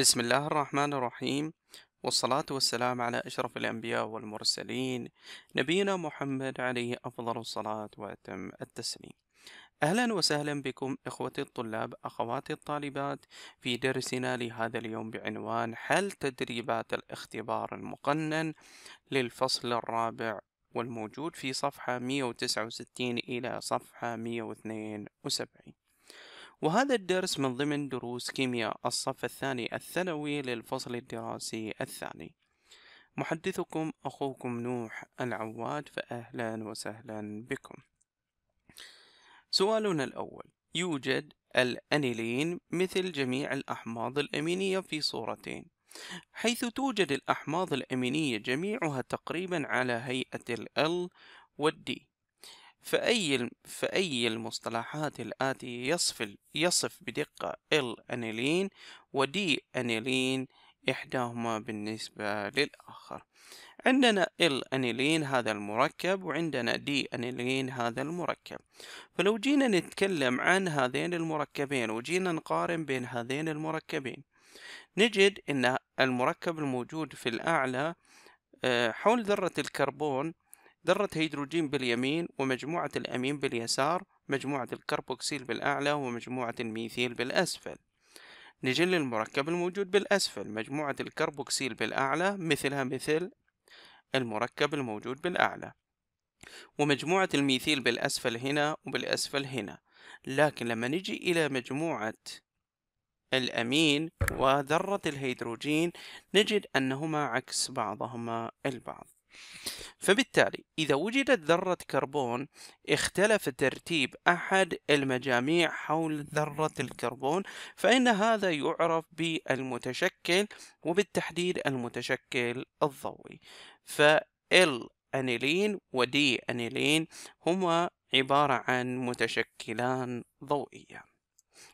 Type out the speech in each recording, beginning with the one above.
بسم الله الرحمن الرحيم والصلاة والسلام على أشرف الأنبياء والمرسلين نبينا محمد عليه أفضل الصلاة وأتم التسليم أهلا وسهلا بكم إخوتي الطلاب أخواتي الطالبات في درسنا لهذا اليوم بعنوان حل تدريبات الاختبار المقنن للفصل الرابع والموجود في صفحة 169 إلى صفحة 172 وهذا الدرس من ضمن دروس كيمياء الصف الثاني الثانوي للفصل الدراسي الثاني محدثكم أخوكم نوح العواد فأهلا وسهلا بكم سؤالنا الأول يوجد الأنيلين مثل جميع الأحماض الأمينية في صورتين حيث توجد الأحماض الأمينية جميعها تقريبا على هيئة ال والدي فأي فأي المصطلحات الآتي يصف يصف بدقة ال أنيلين ودي أنيلين إحداهما بالنسبة للآخر عندنا ال أنيلين هذا المركب وعندنا دي أنيلين هذا المركب فلو جينا نتكلم عن هذين المركبين وجينا نقارن بين هذين المركبين نجد أن المركب الموجود في الأعلى آه، حول ذرة الكربون ذرة هيدروجين باليمين ومجموعة الأمين باليسار مجموعة الكربوكسيل بالأعلى ومجموعة الميثيل بالأسفل نجي للمركب الموجود بالأسفل مجموعة الكربوكسيل بالأعلى مثلها مثل المركب الموجود بالأعلى ومجموعة الميثيل بالأسفل هنا وبالأسفل هنا لكن لما نجي إلى مجموعة الأمين وذرة الهيدروجين نجد أنهما عكس بعضهما البعض فبالتالي إذا وجدت ذرة كربون اختلف ترتيب أحد المجاميع حول ذرة الكربون فإن هذا يعرف بالمتشكل وبالتحديد المتشكل الضوئي فال أنيلين ودي أنيلين هما عبارة عن متشكلان ضوئيا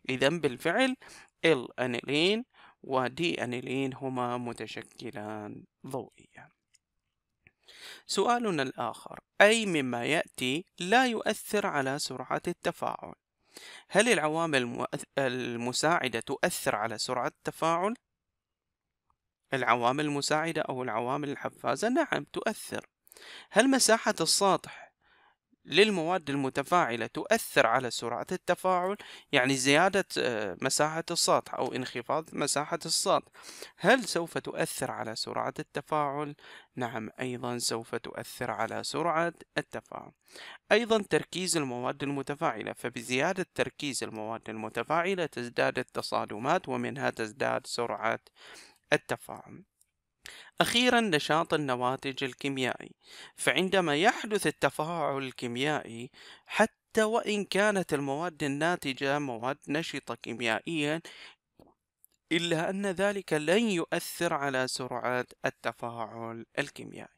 إذا بالفعل ال أنيلين ودي أنيلين هما متشكلان ضوئيا سؤالنا الآخر أي مما يأتي لا يؤثر على سرعة التفاعل هل العوامل المساعدة تؤثر على سرعة التفاعل؟ العوامل المساعدة أو العوامل الحفازة نعم تؤثر هل مساحة السطح للمواد المتفاعلة تؤثر على سرعة التفاعل يعني زيادة آه، مساحة السطح أو انخفاض مساحة السطح هل سوف تؤثر على سرعة التفاعل؟ نعم أيضا سوف تؤثر على سرعة التفاعل أيضا تركيز المواد المتفاعلة فبزيادة تركيز المواد المتفاعلة تزداد التصادمات ومنها تزداد سرعة التفاعل أخيرا نشاط النواتج الكيميائي فعندما يحدث التفاعل الكيميائي حتى وإن كانت المواد الناتجة مواد نشطة كيميائيا إلا أن ذلك لن يؤثر على سرعة التفاعل الكيميائي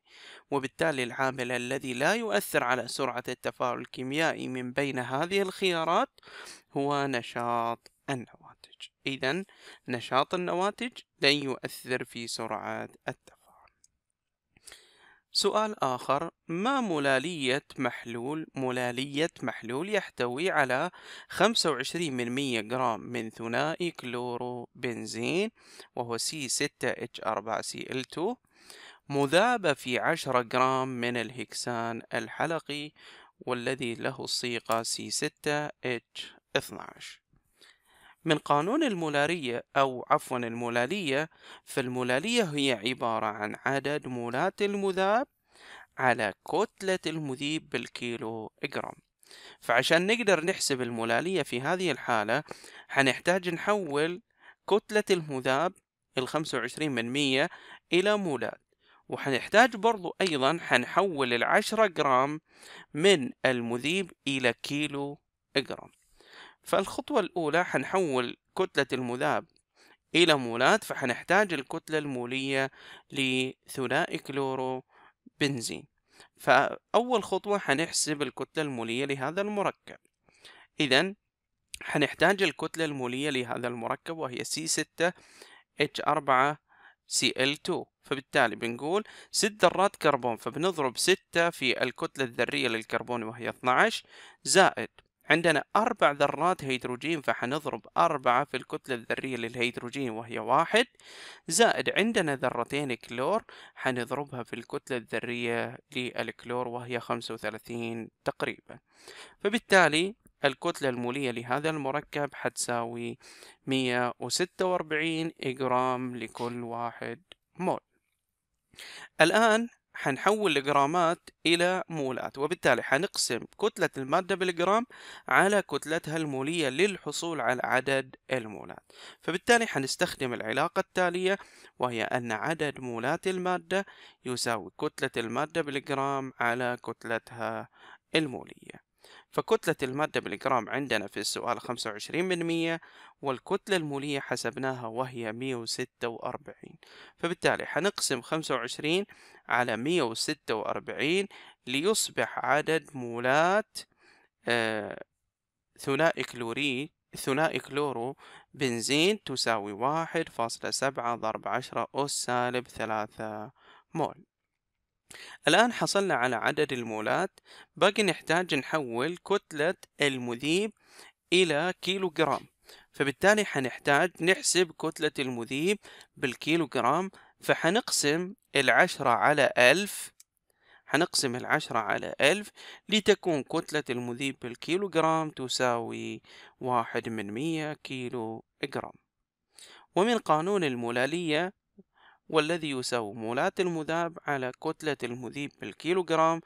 وبالتالي العامل الذي لا يؤثر على سرعة التفاعل الكيميائي من بين هذه الخيارات هو نشاط النواتج إذا نشاط النواتج لن يؤثر في سرعة التفاعل سؤال آخر ما ملالية محلول ملالية محلول يحتوي على 25% جرام من ثنائي كلورو بنزين وهو C6H4Cl2 مذاب في 10 جرام من الهكسان الحلقي والذي له الصيغة C6H12 من قانون المولارية أو عفوا المولالية فالمولالية هي عبارة عن عدد مولات المذاب على كتلة المذيب بالكيلو جرام فعشان نقدر نحسب المولالية في هذه الحالة هنحتاج نحول كتلة المذاب الخمسة وعشرين من مية إلى مولات وحنحتاج برضو أيضا حنحول العشرة جرام من المذيب إلى كيلو جرام فالخطوة الأولى حنحول كتلة المذاب إلى مولات فحنحتاج الكتلة المولية لثنائي كلورو بنزين فأول خطوة حنحسب الكتلة المولية لهذا المركب إذا حنحتاج الكتلة المولية لهذا المركب وهي C6H4Cl2 فبالتالي بنقول ست ذرات كربون فبنضرب ستة في الكتلة الذرية للكربون وهي 12 زائد عندنا أربع ذرات هيدروجين فحنضرب أربعة في الكتلة الذرية للهيدروجين وهي واحد زائد عندنا ذرتين كلور حنضربها في الكتلة الذرية للكلور وهي خمسة وثلاثين تقريبا فبالتالي الكتلة المولية لهذا المركب حتساوي مية وستة وأربعين جرام لكل واحد مول الآن حنحول الجرامات إلى مولات وبالتالي حنقسم كتلة المادة بالجرام على كتلتها المولية للحصول على عدد المولات فبالتالي حنستخدم العلاقة التالية وهي أن عدد مولات المادة يساوي كتلة المادة بالجرام على كتلتها المولية فكتلة المادة بالجرام عندنا في السؤال 25% والكتلة المولية حسبناها وهي 146 فبالتالي حنقسم 25 على 146 ليصبح عدد مولات آه، ثنائي كلوري ثنائي كلورو بنزين تساوي واحد فاصلة سبعة ضرب عشرة أس سالب ثلاثة مول الآن حصلنا على عدد المولات باقي نحتاج نحول كتلة المذيب إلى كيلو جرام فبالتالي حنحتاج نحسب كتلة المذيب بالكيلو جرام فحنقسم العشرة على ألف حنقسم العشرة على ألف لتكون كتلة المذيب بالكيلو جرام تساوي واحد من مية كيلو جرام ومن قانون المولالية والذي يساوي مولات المذاب على كتلة المذيب بالكيلوغرام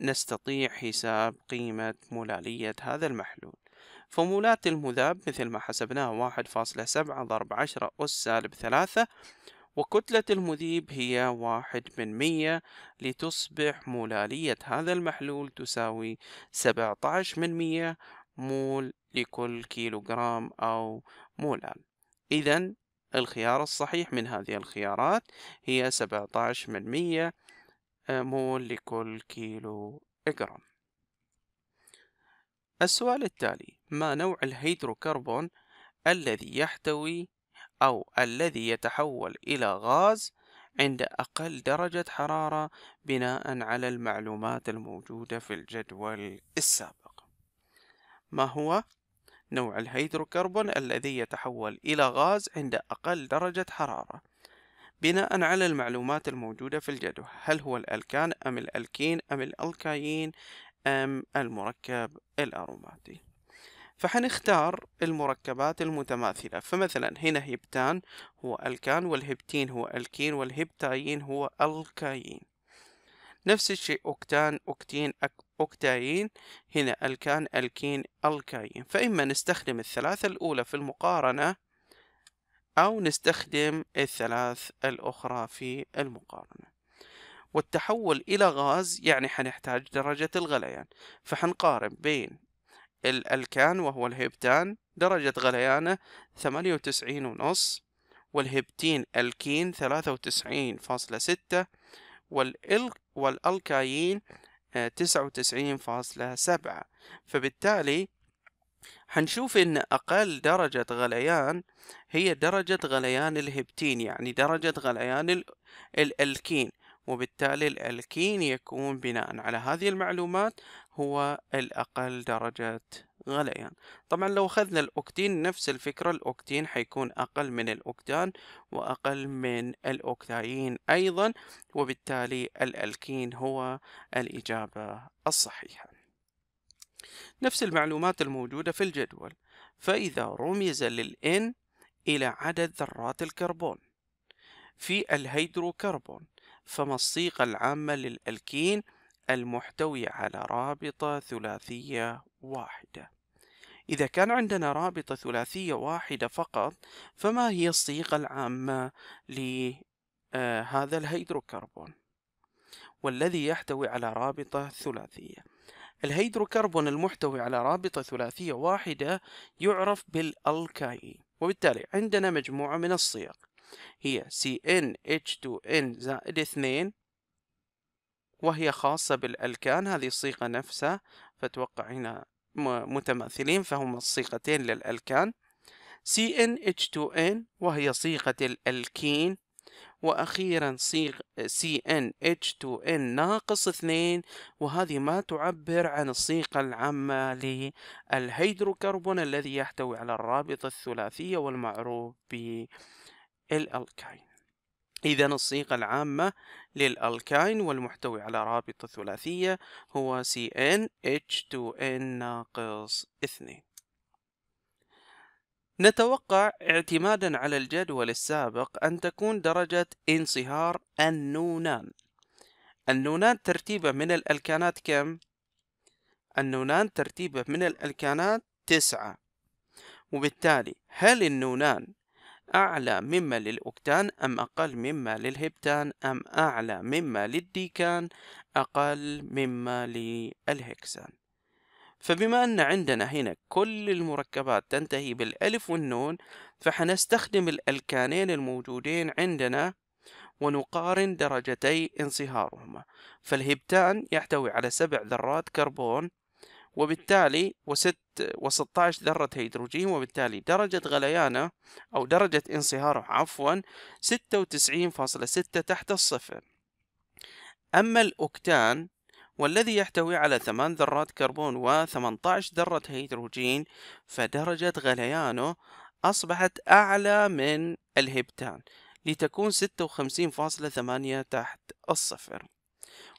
نستطيع حساب قيمة مولالية هذا المحلول فمولات المذاب مثل ما حسبناها واحد فاصلة سبعة ضرب عشرة أس سالب ثلاثة وكتلة المذيب هي واحد من مية لتصبح مولالية هذا المحلول تساوي سبعة عشر من مية مول لكل كيلوغرام أو مولال إذا الخيار الصحيح من هذه الخيارات هي 17% مول لكل كيلو جرام السؤال التالي ما نوع الهيدروكربون الذي يحتوي أو الذي يتحول إلى غاز عند أقل درجة حرارة بناء على المعلومات الموجودة في الجدول السابق ما هو نوع الهيدروكربون الذي يتحول إلى غاز عند أقل درجة حرارة بناء على المعلومات الموجودة في الجدول هل هو الألكان أم الألكين أم الألكايين أم المركب الأروماتي فحنختار المركبات المتماثلة فمثلا هنا هبتان هو ألكان والهبتين هو ألكين والهبتايين هو ألكايين نفس الشيء أوكتان أوكتين أوكتاين هنا الكان الكين الكاين فإما نستخدم الثلاثة الأولى في المقارنة أو نستخدم الثلاث الأخرى في المقارنة والتحول إلى غاز يعني حنحتاج درجة الغليان فحنقارن بين الألكان وهو الهبتان درجة غليانه ثمانية وتسعين ونص والهبتين الكين ثلاثة وتسعين فاصلة ستة والإلك والألكايين تسعة وتسعين فاصلة سبعة فبالتالي حنشوف ان اقل درجة غليان هي درجة غليان الهبتين يعني درجة غليان الالكين وبالتالي الالكين يكون بناء على هذه المعلومات هو الاقل درجة غليان يعني. طبعا لو أخذنا الأوكتين نفس الفكرة الأوكتين حيكون أقل من الأوكتان وأقل من الأوكتاين أيضا وبالتالي الألكين هو الإجابة الصحيحة نفس المعلومات الموجودة في الجدول فإذا رمز للإن إلى عدد ذرات الكربون في الهيدروكربون فما الصيغة العامة للألكين المحتوي على رابطة ثلاثية واحدة إذا كان عندنا رابطة ثلاثية واحدة فقط فما هي الصيغة العامة لهذا آه، الهيدروكربون والذي يحتوي على رابطة ثلاثية الهيدروكربون المحتوي على رابطة ثلاثية واحدة يعرف بالألكايين وبالتالي عندنا مجموعة من الصيغ هي CnH2n زائد 2 وهي خاصة بالألكان هذه الصيغة نفسها فتوقع هنا متماثلين فهما الصيغتين للألكان CnH2n وهي صيغة الألكين وأخيرا صيغ CnH2n ناقص اثنين وهذه ما تعبر عن الصيغة العامة للهيدروكربون الذي يحتوي على الرابطة الثلاثية والمعروف بالألكين إذا الصيغة العامة للألكاين والمحتوي على رابطة ثلاثية هو CnH2n ناقص 2 نتوقع اعتمادا على الجدول السابق أن تكون درجة انصهار النونان النونان ترتيبة من الألكانات كم؟ النونان ترتيبة من الألكانات تسعة وبالتالي هل النونان أعلى مما للأوكتان أم أقل مما للهبتان أم أعلى مما للديكان أقل مما للهكسان فبما أن عندنا هنا كل المركبات تنتهي بالألف والنون فحنستخدم الألكانين الموجودين عندنا ونقارن درجتي انصهارهما فالهبتان يحتوي على سبع ذرات كربون وبالتالي وست و16 ذرة هيدروجين وبالتالي درجة غليانه أو درجة انصهاره عفوا 96.6 تحت الصفر أما الأوكتان والذي يحتوي على 8 ذرات كربون و 18 ذرة هيدروجين فدرجة غليانه أصبحت أعلى من الهبتان لتكون 56.8 تحت الصفر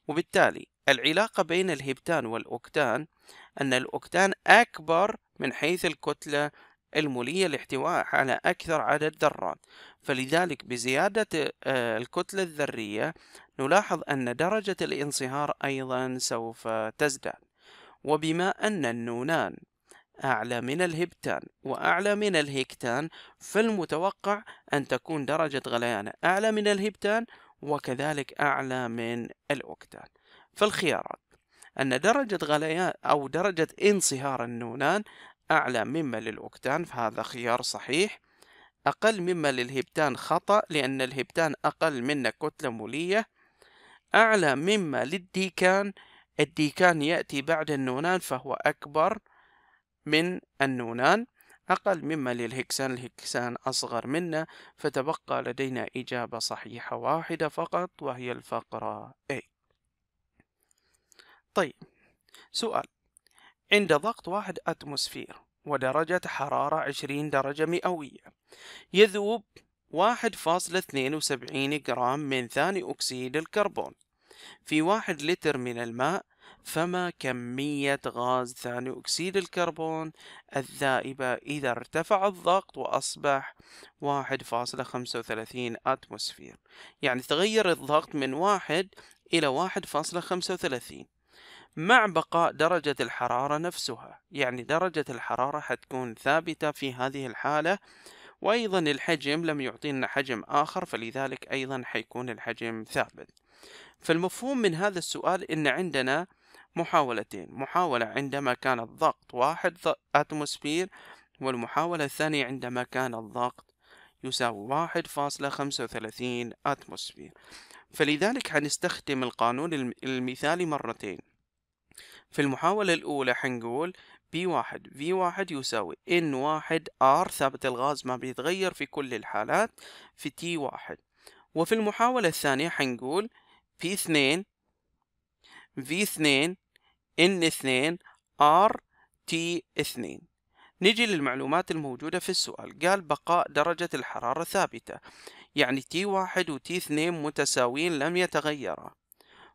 وبالتالي العلاقة بين الهبتان والأوكتان أن الأوكتان أكبر من حيث الكتلة المولية لاحتوائه على أكثر عدد ذرات فلذلك بزيادة آه، الكتلة الذرية نلاحظ أن درجة الانصهار أيضا سوف تزداد وبما أن النونان أعلى من الهبتان وأعلى من الهكتان فالمتوقع أن تكون درجة غليانه أعلى من الهبتان وكذلك أعلى من الأكتان فالخيارات أن درجة غليان أو درجة انصهار النونان أعلى مما للأوكتان فهذا خيار صحيح أقل مما للهبتان خطأ لأن الهبتان أقل منه كتلة مولية أعلى مما للديكان الديكان يأتي بعد النونان فهو أكبر من النونان أقل مما للهكسان الهكسان أصغر منا فتبقى لدينا إجابة صحيحة واحدة فقط وهي الفقرة أي طيب سؤال عند ضغط واحد أتموسفير ودرجة حرارة عشرين درجة مئوية يذوب واحد اثنين وسبعين جرام من ثاني أكسيد الكربون في واحد لتر من الماء فما كمية غاز ثاني أكسيد الكربون الذائبة إذا ارتفع الضغط وأصبح واحد خمسة وثلاثين أتموسفير يعني تغير الضغط من واحد إلى واحد خمسة وثلاثين مع بقاء درجة الحرارة نفسها يعني درجة الحرارة حتكون ثابتة في هذه الحالة وأيضا الحجم لم يعطينا حجم آخر فلذلك أيضا حيكون الحجم ثابت فالمفهوم من هذا السؤال إن عندنا محاولتين محاولة عندما كان الضغط واحد أتموسفير والمحاولة الثانية عندما كان الضغط يساوي واحد فاصلة خمسة وثلاثين أتموسفير فلذلك هنستخدم القانون المثالي مرتين في المحاولة الأولى حنقول B1 V1 يساوي N1 R ثابت الغاز ما بيتغير في كل الحالات في T1 وفي المحاولة الثانية حنقول P2 V2 N2 R T2 نجي للمعلومات الموجودة في السؤال قال بقاء درجة الحرارة ثابتة يعني T1 و T2 متساويين لم يتغيرا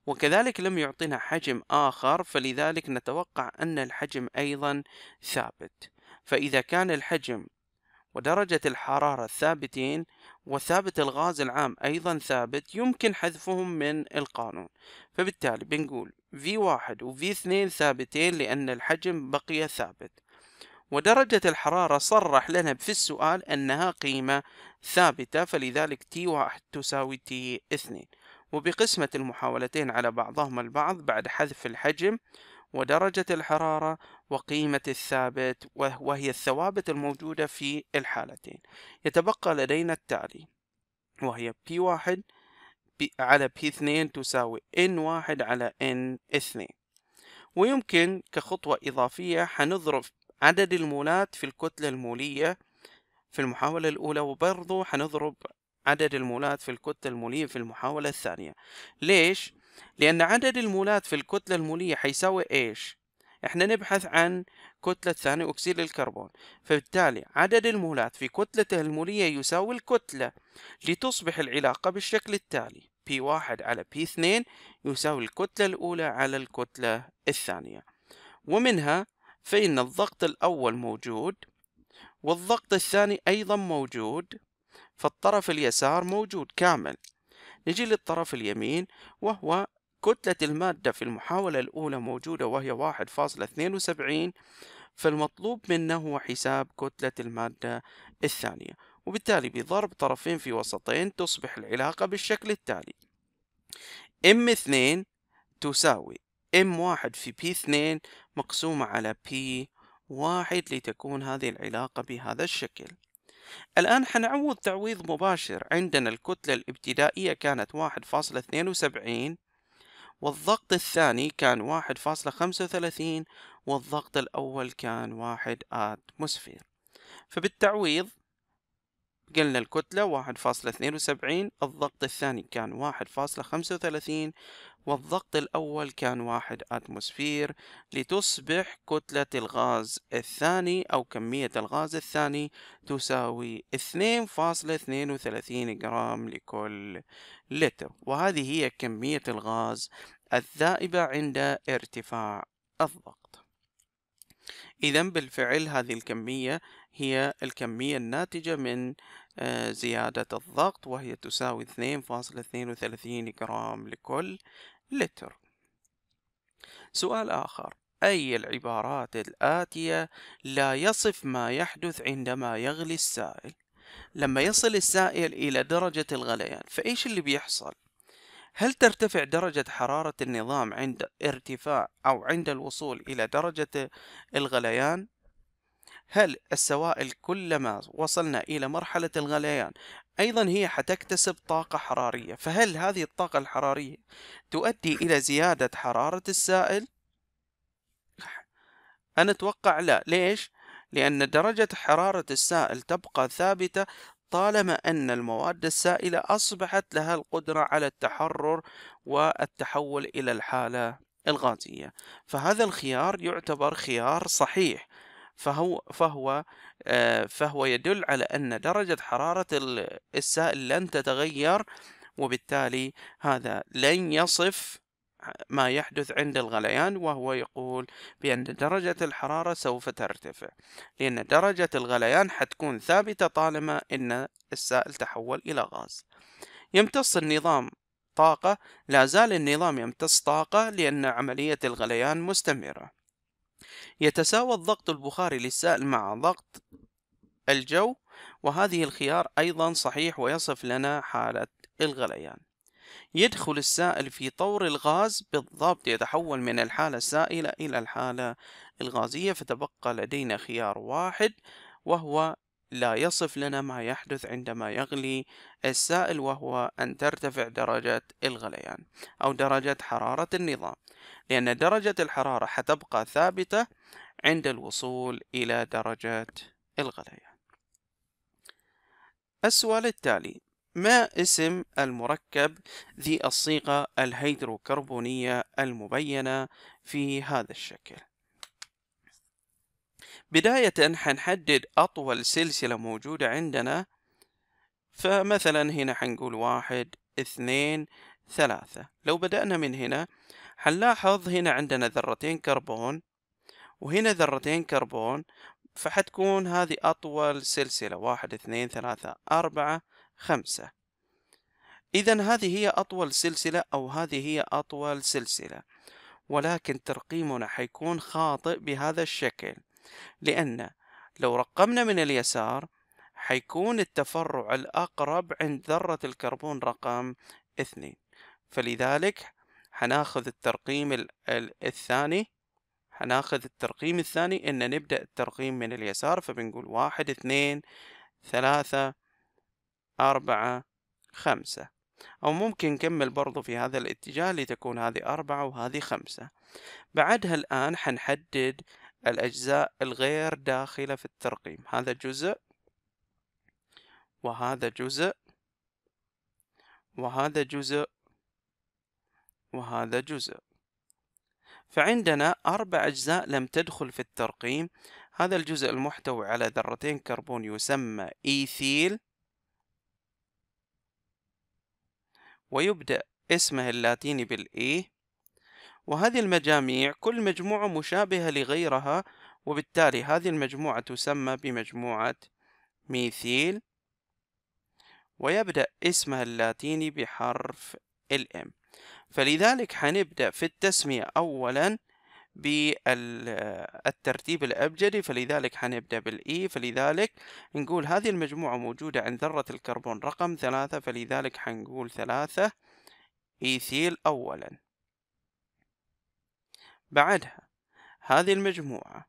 وكذلك لم يعطنا حجم آخر فلذلك نتوقع أن الحجم أيضا ثابت فإذا كان الحجم ودرجة الحرارة ثابتين وثابت الغاز العام أيضا ثابت يمكن حذفهم من القانون فبالتالي بنقول V1 و V2 ثابتين لأن الحجم بقي ثابت ودرجة الحرارة صرح لنا في السؤال أنها قيمة ثابتة فلذلك T1 تساوي T2 وبقسمة المحاولتين على بعضهما البعض بعد حذف الحجم ودرجة الحرارة وقيمة الثابت وهي الثوابت الموجودة في الحالتين يتبقى لدينا التالي وهي P1 على P2 تساوي N1 على N2 ويمكن كخطوة إضافية حنضرب عدد المولات في الكتلة المولية في المحاولة الأولى وبرضو حنضرب عدد المولات في الكتلة المولية في المحاولة الثانية ليش؟ لأن عدد المولات في الكتلة المولية حيساوي إيش؟ إحنا نبحث عن كتلة ثاني أكسيد الكربون فبالتالي عدد المولات في كتلته المولية يساوي الكتلة لتصبح العلاقة بالشكل التالي P1 على P2 يساوي الكتلة الأولى على الكتلة الثانية ومنها فإن الضغط الأول موجود والضغط الثاني أيضا موجود فالطرف اليسار موجود كامل نجي للطرف اليمين وهو كتلة المادة في المحاولة الأولى موجودة وهي واحد فاصلة اثنين وسبعين فالمطلوب منا هو حساب كتلة المادة الثانية وبالتالي بضرب طرفين في وسطين تصبح العلاقة بالشكل التالي ام اثنين تساوي ام واحد في p اثنين مقسومة على p واحد لتكون هذه العلاقة بهذا الشكل الآن حنعوض تعويض مباشر عندنا الكتلة الابتدائية كانت 1.72 والضغط الثاني كان 1.35 والضغط الأول كان 1 أتموسفير فبالتعويض قلنا الكتلة 1.72 الضغط الثاني كان 1.35 والضغط الأول كان واحد أتموسفير لتصبح كتلة الغاز الثاني أو كمية الغاز الثاني تساوي 2.32 جرام لكل لتر وهذه هي كمية الغاز الذائبة عند ارتفاع الضغط إذا بالفعل هذه الكمية هي الكمية الناتجة من آه، زيادة الضغط وهي تساوي 2.32 جرام لكل لتر سؤال آخر أي العبارات الآتية لا يصف ما يحدث عندما يغلي السائل لما يصل السائل إلى درجة الغليان فإيش اللي بيحصل هل ترتفع درجة حرارة النظام عند ارتفاع أو عند الوصول إلى درجة الغليان هل السوائل كلما وصلنا إلى مرحلة الغليان أيضا هي حتكتسب طاقة حرارية فهل هذه الطاقة الحرارية تؤدي إلى زيادة حرارة السائل؟ أنا أتوقع لا ليش؟ لأن درجة حرارة السائل تبقى ثابتة طالما أن المواد السائلة أصبحت لها القدرة على التحرر والتحول إلى الحالة الغازية فهذا الخيار يعتبر خيار صحيح فهو فهو آه، فهو يدل على أن درجة حرارة السائل لن تتغير وبالتالي هذا لن يصف ما يحدث عند الغليان وهو يقول بأن درجة الحرارة سوف ترتفع لأن درجة الغليان حتكون ثابتة طالما أن السائل تحول إلى غاز يمتص النظام طاقة لا زال النظام يمتص طاقة لأن عملية الغليان مستمرة يتساوى الضغط البخاري للسائل مع ضغط الجو وهذه الخيار أيضا صحيح ويصف لنا حالة الغليان يدخل السائل في طور الغاز بالضبط يتحول من الحالة السائلة إلى الحالة الغازية فتبقى لدينا خيار واحد وهو لا يصف لنا ما يحدث عندما يغلي السائل وهو أن ترتفع درجة الغليان أو درجة حرارة النظام لأن درجة الحرارة حتبقى ثابتة عند الوصول إلى درجة الغليان السؤال التالي ما اسم المركب ذي الصيغة الهيدروكربونية المبينة في هذا الشكل؟ بداية حنحدد أطول سلسلة موجودة عندنا فمثلا هنا حنقول واحد اثنين ثلاثة لو بدأنا من هنا حنلاحظ هنا عندنا ذرتين كربون وهنا ذرتين كربون فحتكون هذه أطول سلسلة واحد اثنين ثلاثة أربعة خمسة إذا هذه هي أطول سلسلة أو هذه هي أطول سلسلة ولكن ترقيمنا حيكون خاطئ بهذا الشكل لأن لو رقمنا من اليسار حيكون التفرع الأقرب عند ذرة الكربون رقم اثنين فلذلك حناخذ الترقيم الثاني حناخذ الترقيم الثاني إن نبدأ الترقيم من اليسار فبنقول واحد اثنين ثلاثة أربعة خمسة أو ممكن نكمل برضو في هذا الاتجاه لتكون هذه أربعة وهذه خمسة بعدها الآن حنحدد الأجزاء الغير داخلة في الترقيم هذا جزء وهذا جزء وهذا جزء وهذا جزء فعندنا أربع أجزاء لم تدخل في الترقيم هذا الجزء المحتوي على ذرتين كربون يسمى إيثيل ويبدأ اسمه اللاتيني بالإي وهذه المجاميع كل مجموعة مشابهة لغيرها وبالتالي هذه المجموعة تسمى بمجموعة ميثيل ويبدأ اسمها اللاتيني بحرف الام فلذلك حنبدأ في التسمية أولا بالترتيب الأبجدي فلذلك حنبدأ بالإي فلذلك نقول هذه المجموعة موجودة عند ذرة الكربون رقم ثلاثة فلذلك حنقول ثلاثة إيثيل أولا بعدها هذه المجموعة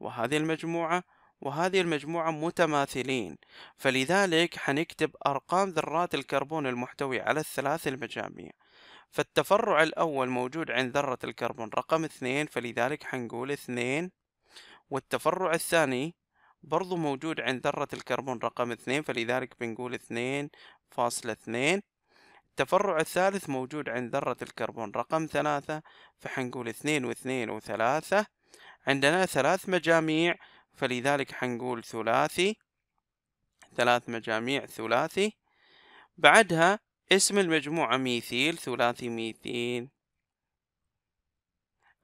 وهذه المجموعة وهذه المجموعة متماثلين فلذلك حنكتب أرقام ذرات الكربون المحتوي على الثلاث المجاميع فالتفرع الأول موجود عند ذرة الكربون رقم اثنين فلذلك حنقول اثنين والتفرع الثاني برضو موجود عند ذرة الكربون رقم اثنين فلذلك بنقول اثنين فاصلة اثنين التفرع الثالث موجود عند ذرة الكربون رقم ثلاثة فحنقول اثنين واثنين وثلاثة عندنا ثلاث مجاميع فلذلك حنقول ثلاثي ثلاث مجاميع ثلاثي بعدها اسم المجموعة ميثيل ثلاثي ميثيل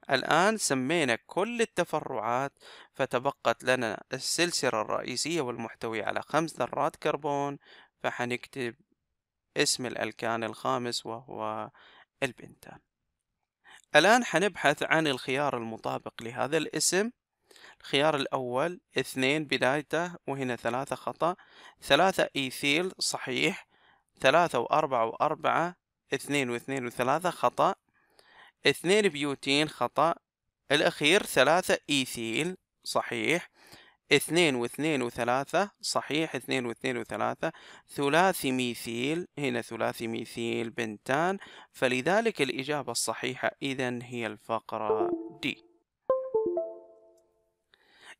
الآن سمينا كل التفرعات فتبقت لنا السلسلة الرئيسية والمحتوية على خمس ذرات كربون فحنكتب اسم الألكان الخامس وهو البنتان الآن حنبحث عن الخيار المطابق لهذا الاسم الخيار الأول اثنين بدايته وهنا ثلاثة خطأ ثلاثة إيثيل صحيح ثلاثة وأربعة وأربعة اثنين واثنين وثلاثة خطأ اثنين بيوتين خطأ الأخير ثلاثة إيثيل صحيح اثنين واثنين وثلاثة صحيح اثنين واثنين وثلاثة ثلاثي ميثيل هنا ثلاثي ميثيل بنتان فلذلك الإجابة الصحيحة إذا هي الفقرة دي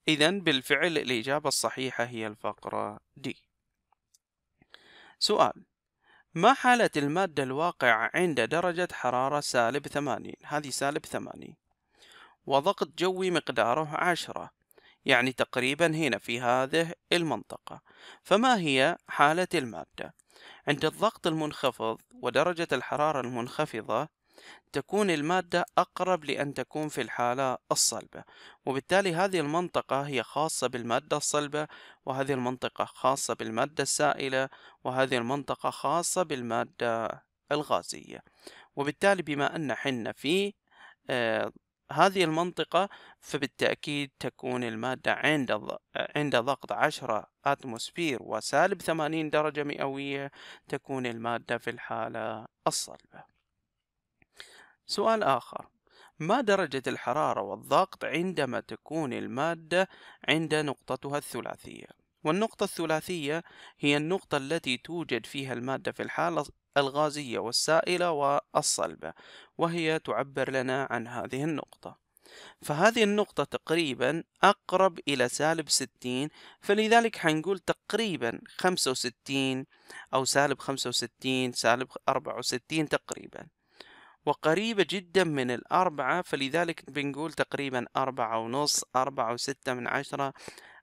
إذا بالفعل الإجابة الصحيحة هي الفقرة دي سؤال ما حالة المادة الواقعة عند درجة حرارة سالب ثمانين هذه سالب ثمانين وضغط جوي مقداره عشرة يعني تقريبا هنا في هذه المنطقة فما هي حالة المادة؟ عند الضغط المنخفض ودرجة الحرارة المنخفضة تكون المادة أقرب لأن تكون في الحالة الصلبة وبالتالي هذه المنطقة هي خاصة بالمادة الصلبة وهذه المنطقة خاصة بالمادة السائلة وهذه المنطقة خاصة بالمادة الغازية وبالتالي بما أن حنا في آه، هذه المنطقة فبالتأكيد تكون المادة عند عند ضغط عشرة أتموسفير وسالب ثمانين درجة مئوية تكون المادة في الحالة الصلبة سؤال آخر ما درجة الحرارة والضغط عندما تكون المادة عند نقطتها الثلاثية والنقطة الثلاثية هي النقطة التي توجد فيها المادة في الحالة الغازية والسائلة والصلبة وهي تعبر لنا عن هذه النقطة فهذه النقطة تقريبا أقرب إلى سالب ستين فلذلك حنقول تقريبا خمسة وستين أو سالب خمسة وستين سالب أربعة وستين تقريبا وقريبة جدا من الأربعة فلذلك بنقول تقريبا أربعة ونص أربعة وستة من عشرة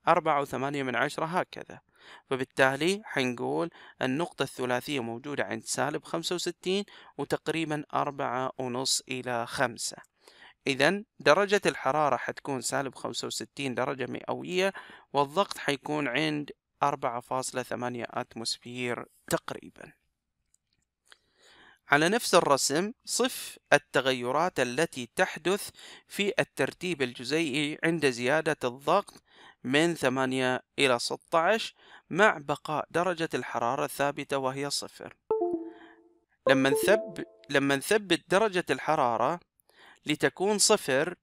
أربعة وثمانية من عشرة هكذا فبالتالي حنقول النقطة الثلاثية موجودة عند سالب خمسة وستين وتقريبا أربعة ونص إلى خمسة إذا درجة الحرارة حتكون سالب خمسة وستين درجة مئوية والضغط حيكون عند أربعة فاصلة ثمانية أتموسفير تقريبا على نفس الرسم صف التغيرات التي تحدث في الترتيب الجزيئي عند زيادة الضغط من 8 إلى 16 مع بقاء درجة الحرارة ثابتة وهي صفر لما نثب لما نثبت درجة الحرارة لتكون صفر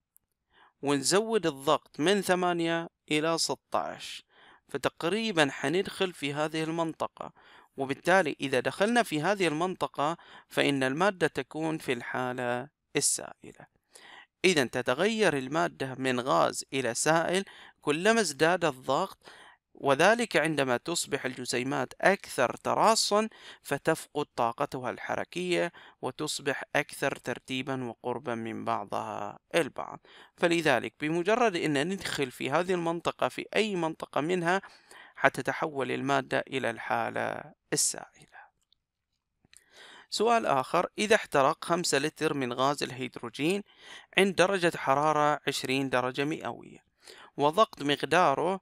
ونزود الضغط من 8 إلى 16 فتقريبا حندخل في هذه المنطقة وبالتالي إذا دخلنا في هذه المنطقة فإن المادة تكون في الحالة السائلة إذا تتغير المادة من غاز إلى سائل كلما ازداد الضغط وذلك عندما تصبح الجسيمات أكثر تراصا فتفقد طاقتها الحركية وتصبح أكثر ترتيبا وقربا من بعضها البعض فلذلك بمجرد أن ندخل في هذه المنطقة في أي منطقة منها حتتحول المادة إلى الحالة السائلة سؤال آخر إذا احترق 5 لتر من غاز الهيدروجين عند درجة حرارة 20 درجة مئوية وضغط مقداره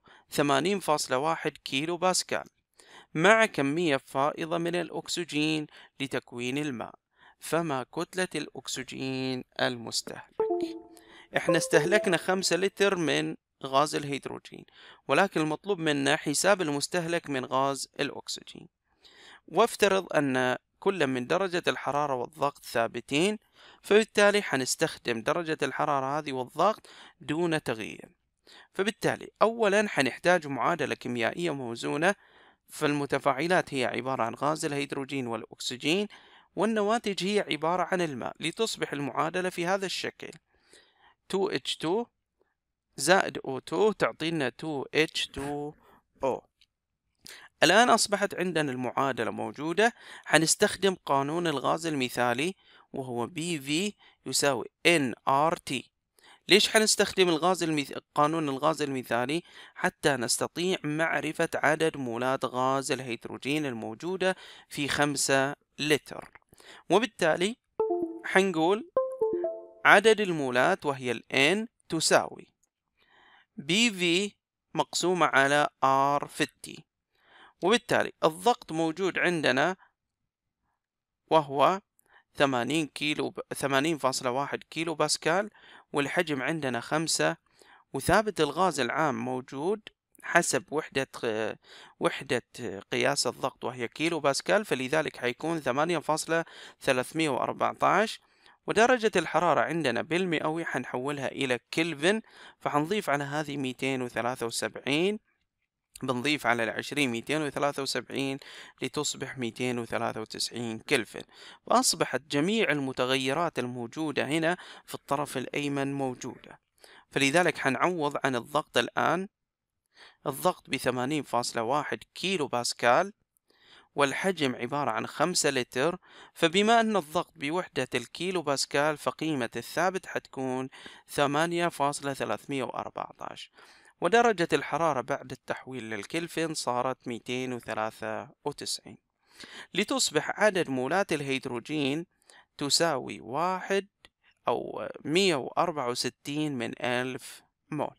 80.1 كيلو باسكال مع كمية فائضة من الأكسجين لتكوين الماء فما كتلة الأكسجين المستهلك؟ إحنا استهلكنا 5 لتر من غاز الهيدروجين ولكن المطلوب منا حساب المستهلك من غاز الأكسجين وافترض أن كل من درجة الحرارة والضغط ثابتين فبالتالي حنستخدم درجة الحرارة هذه والضغط دون تغيير فبالتالي أولا حنحتاج معادلة كيميائية موزونة فالمتفاعلات هي عبارة عن غاز الهيدروجين والأكسجين والنواتج هي عبارة عن الماء لتصبح المعادلة في هذا الشكل 2H2 زائد O2 تعطينا 2H2O الآن أصبحت عندنا المعادلة موجودة حنستخدم قانون الغاز المثالي وهو BV يساوي NRT ليش حنستخدم الغاز المث... قانون الغاز المثالي حتى نستطيع معرفة عدد مولات غاز الهيدروجين الموجودة في خمسة لتر وبالتالي حنقول عدد المولات وهي ال N تساوي BV مقسومة على R50 وبالتالي الضغط موجود عندنا وهو 80 كيلو 80.1 كيلو باسكال والحجم عندنا خمسة وثابت الغاز العام موجود حسب وحدة وحدة قياس الضغط وهي كيلو باسكال فلذلك حيكون ثمانية فاصلة ثلاثمية وأربعتاش ودرجة الحرارة عندنا بالمئوي حنحولها إلى كلفن فحنضيف على هذه ميتين وثلاثة وسبعين بنضيف على العشرين ميتين وثلاثة وسبعين لتصبح ميتين وثلاثة وتسعين كلفن فأصبحت جميع المتغيرات الموجودة هنا في الطرف الأيمن موجودة فلذلك حنعوض عن الضغط الآن الضغط بثمانين فاصلة واحد كيلو باسكال والحجم عبارة عن خمسة لتر فبما أن الضغط بوحدة الكيلو باسكال فقيمة الثابت حتكون ثمانية فاصلة ثلاثمية وأربعتاش ودرجة الحرارة بعد التحويل للكلفن صارت 293 لتصبح عدد مولات الهيدروجين تساوي واحد أو 164 من ألف مول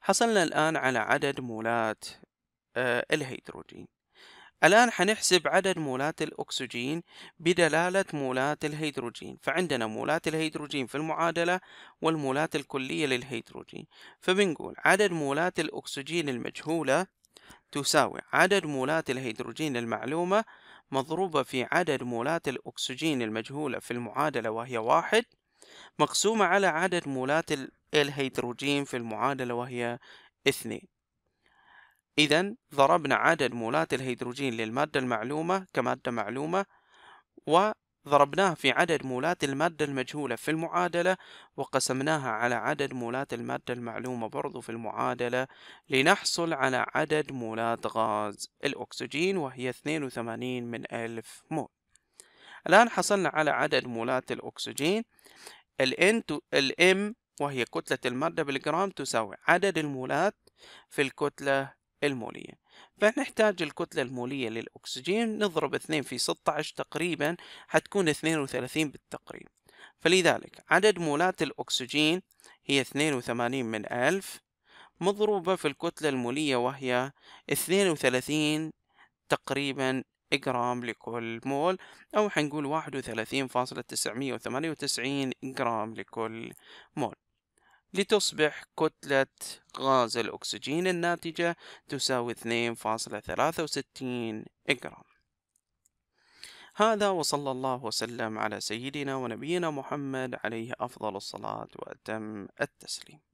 حصلنا الآن على عدد مولات آه، الهيدروجين الآن حنحسب عدد مولات الأكسجين بدلالة مولات الهيدروجين فعندنا مولات الهيدروجين في المعادلة والمولات الكلية للهيدروجين فبنقول عدد مولات الأكسجين المجهولة تساوي عدد مولات الهيدروجين المعلومة مضروبة في عدد مولات الأكسجين المجهولة في المعادلة وهي واحد مقسومة على عدد مولات الهيدروجين في المعادلة وهي اثنين إذا ضربنا عدد مولات الهيدروجين للمادة المعلومة كمادة معلومة وضربناه في عدد مولات المادة المجهولة في المعادلة وقسمناها على عدد مولات المادة المعلومة برضو في المعادلة لنحصل على عدد مولات غاز الأكسجين وهي 82 من ألف مول الآن حصلنا على عدد مولات الأكسجين ال N ال M وهي كتلة المادة بالجرام تساوي عدد المولات في الكتلة المولية فنحتاج الكتلة المولية للأكسجين نضرب 2 في 16 تقريبا حتكون 32 بالتقريب فلذلك عدد مولات الأكسجين هي 82 من ألف مضروبة في الكتلة المولية وهي 32 تقريبا جرام لكل مول أو حنقول 31.998 جرام لكل مول لتصبح كتلة غاز الأكسجين الناتجة تساوي 2.63 جرام هذا وصلى الله وسلم على سيدنا ونبينا محمد عليه أفضل الصلاة وأتم التسليم